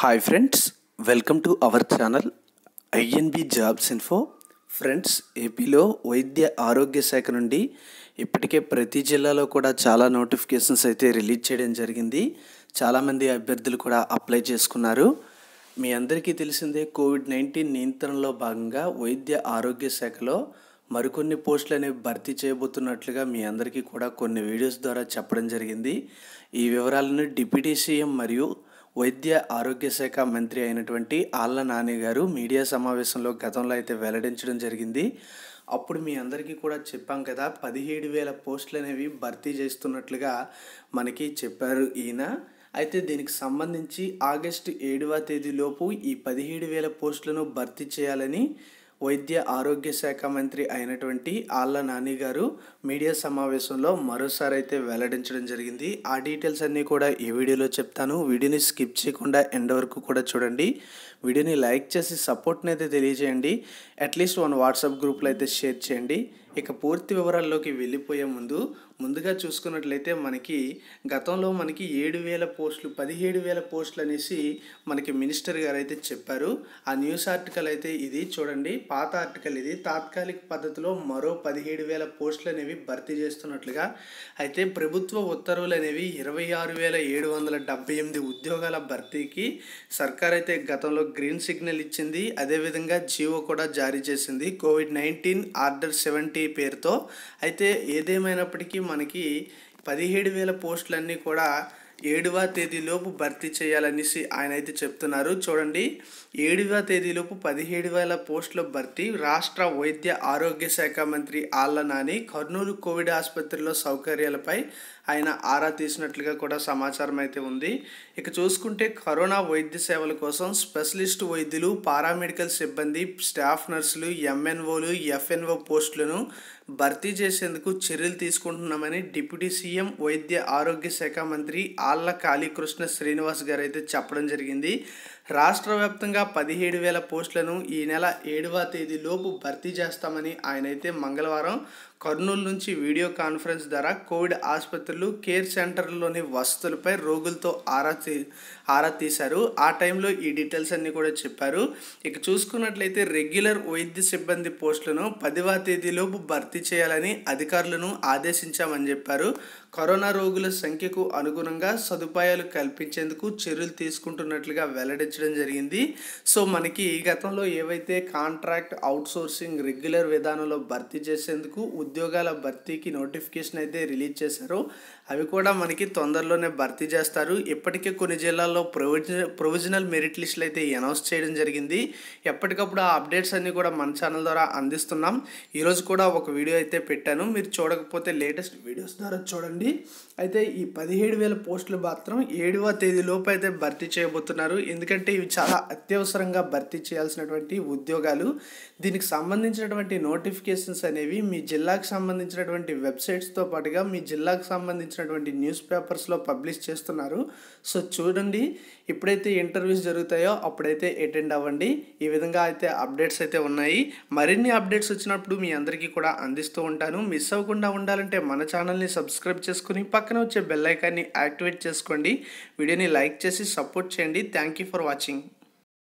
hi friends welcome to our channel INB jobs info friends ఏపీలో వైద్య ఆరోగ్య శాఖ నుండి ఇప్పటికే ప్రతి జిల్లాలో కూడా చాలా నోటిఫికేషన్స్ అయితే రిలీజ్ చేయడం జరిగింది చాలామంది అభ్యర్థులు కూడా అప్లై చేసుకున్నారు మీ అందరికీ తెలిసిందే కోవిడ్ నైన్టీన్ నియంత్రణలో భాగంగా వైద్య ఆరోగ్య శాఖలో మరికొన్ని పోస్టులు అనేవి భర్తీ చేయబోతున్నట్లుగా మీ అందరికీ కూడా కొన్ని వీడియోస్ ద్వారా చెప్పడం జరిగింది ఈ వివరాలను డిప్యూటీ సీఎం మరియు వైద్య ఆరోగ్య శాఖ మంత్రి అయినటువంటి ఆళ్ళ నాని గారు మీడియా సమావేశంలో గతంలో అయితే వెల్లడించడం జరిగింది అప్పుడు మీ అందరికీ కూడా చెప్పాం కదా పదిహేడు వేల పోస్టులు అనేవి భర్తీ చేస్తున్నట్లుగా మనకి చెప్పారు ఈయన అయితే దీనికి సంబంధించి ఆగస్టు ఏడవ తేదీలోపు ఈ పదిహేడు వేల పోస్టులను భర్తీ చేయాలని వైద్య ఆరోగ్య శాఖ మంత్రి అయినటువంటి ఆళ్ళ నాని గారు మీడియా సమావేశంలో మరోసారి అయితే వెల్లడించడం జరిగింది ఆ డీటెయిల్స్ అన్నీ కూడా ఈ వీడియోలో చెప్తాను వీడియోని స్కిప్ చేయకుండా ఎండ్ వరకు కూడా చూడండి వీడియోని లైక్ చేసి సపోర్ట్ని అయితే తెలియజేయండి అట్లీస్ట్ వన్ వాట్సాప్ గ్రూప్లో అయితే షేర్ చేయండి ఇక పూర్తి వివరాల్లోకి వెళ్ళిపోయే ముందు ముందుగా చూసుకున్నట్లయితే మనకి గతంలో మనకి ఏడు వేల పోస్టులు పదిహేడు వేల పోస్టులు అనేసి మనకి మినిస్టర్ గారు అయితే చెప్పారు ఆ న్యూస్ ఆర్టికల్ అయితే ఇది చూడండి పాత ఆర్టికల్ ఇది తాత్కాలిక పద్ధతిలో మరో పదిహేడు వేల పోస్టులు అనేవి భర్తీ చేస్తున్నట్లుగా అయితే ప్రభుత్వ ఉత్తర్వులు అనేవి ఇరవై ఆరు వేల ఏడు వందల డెబ్బై ఎనిమిది ఉద్యోగాల భర్తీకి సర్కార్ అయితే గతంలో గ్రీన్ సిగ్నల్ ఇచ్చింది అదేవిధంగా జీవో కూడా జారీ చేసింది కోవిడ్ నైన్టీన్ ఆర్డర్ సెవెంటీ ఒకటి పేరుతో అయితే ఏదేమైనప్పటికీ మనకి పదిహేడు వేల పోస్టులన్నీ కూడా ఏడవ తేదీలోపు భర్తీ చేయాలనేసి ఆయన అయితే చెప్తున్నారు చూడండి ఏడవ తేదీలోపు పదిహేడు వేల పోస్టుల భర్తీ రాష్ట్ర వైద్య ఆరోగ్య శాఖ మంత్రి ఆళ్ళ నాని కర్నూలు కోవిడ్ ఆసుపత్రిలో సౌకర్యాలపై ఆయన ఆరా తీసినట్లుగా కూడా సమాచారం అయితే ఉంది ఇక చూసుకుంటే కరోనా వైద్య సేవల కోసం స్పెషలిస్ట్ వైద్యులు పారామెడికల్ సిబ్బంది స్టాఫ్ నర్సులు ఎంఎన్ఓలు ఎఫ్ఎన్ఓ పోస్టులను భర్తీ చేసేందుకు చర్యలు తీసుకుంటున్నామని డిప్యూటీ సీఎం వైద్య ఆరోగ్య శాఖ మంత్రి ఆళ్ల కాళీకృష్ణ శ్రీనివాస్ గారు అయితే చెప్పడం జరిగింది రాష్ట్ర వ్యాప్తంగా పదిహేడు వేల పోస్టులను ఈ నెల ఏడవ తేదీలోపు భర్తీ చేస్తామని ఆయన అయితే మంగళవారం కర్నూలు నుంచి వీడియో కాన్ఫరెన్స్ ద్వారా కోవిడ్ ఆసుపత్రులు కేర్ సెంటర్లోని వసతులపై రోగులతో ఆరా తీ ఆరా తీశారు ఆ టైంలో ఈ డీటెయిల్స్ అన్నీ కూడా చెప్పారు ఇక చూసుకున్నట్లయితే రెగ్యులర్ వైద్య సిబ్బంది పోస్టులను పదివ తేదీలోపు భర్తీ చేయాలని అధికారులను ఆదేశించామని చెప్పారు కరోనా రోగుల సంఖ్యకు అనుగుణంగా సదుపాయాలు కల్పించేందుకు చర్యలు తీసుకుంటున్నట్లుగా వెల్లడించడం జరిగింది సో మనకి ఈ గతంలో ఏవైతే కాంట్రాక్ట్ అవుట్సోర్సింగ్ రెగ్యులర్ విధానంలో భర్తీ చేసేందుకు ఉద్యోగాల భర్తీకి నోటిఫికేషన్ అయితే రిలీజ్ చేశారు అవి కూడా మనకి తొందరలోనే భర్తీ చేస్తారు ఇప్పటికే కొన్ని జిల్లాల్లో ప్రొవిజ ప్రొవిజనల్ మెరిట్ లిస్టులు అయితే అనౌన్స్ చేయడం జరిగింది ఎప్పటికప్పుడు ఆ అప్డేట్స్ అన్నీ కూడా మన ఛానల్ ద్వారా అందిస్తున్నాం ఈరోజు కూడా ఒక వీడియో అయితే పెట్టాను మీరు చూడకపోతే లేటెస్ట్ వీడియోస్ ద్వారా చూడండి అయితే ఈ పదిహేడు వేల పోస్టులు మాత్రం ఏడవ లోపు అయితే భర్తీ చేయబోతున్నారు ఎందుకంటే ఇవి చాలా అత్యవసరంగా భర్తీ చేయాల్సినటువంటి ఉద్యోగాలు దీనికి సంబంధించినటువంటి నోటిఫికేషన్స్ అనేవి మీ జిల్లా జిల్లాకు సంబంధించినటువంటి వెబ్సైట్స్తో పాటుగా మీ జిల్లాకు సంబంధించినటువంటి న్యూస్ పేపర్స్లో పబ్లిష్ చేస్తున్నారు సో చూడండి ఎప్పుడైతే ఇంటర్వ్యూస్ జరుగుతాయో అప్పుడైతే అటెండ్ అవ్వండి ఈ విధంగా అయితే అప్డేట్స్ అయితే ఉన్నాయి మరిన్ని అప్డేట్స్ వచ్చినప్పుడు మీ అందరికీ కూడా అందిస్తూ ఉంటాను మిస్ అవ్వకుండా ఉండాలంటే మన ఛానల్ని సబ్స్క్రైబ్ చేసుకుని పక్కన వచ్చే బెల్ ఐకాన్ని యాక్టివేట్ చేసుకోండి వీడియోని లైక్ చేసి సపోర్ట్ చేయండి థ్యాంక్ యూ ఫర్ వాచింగ్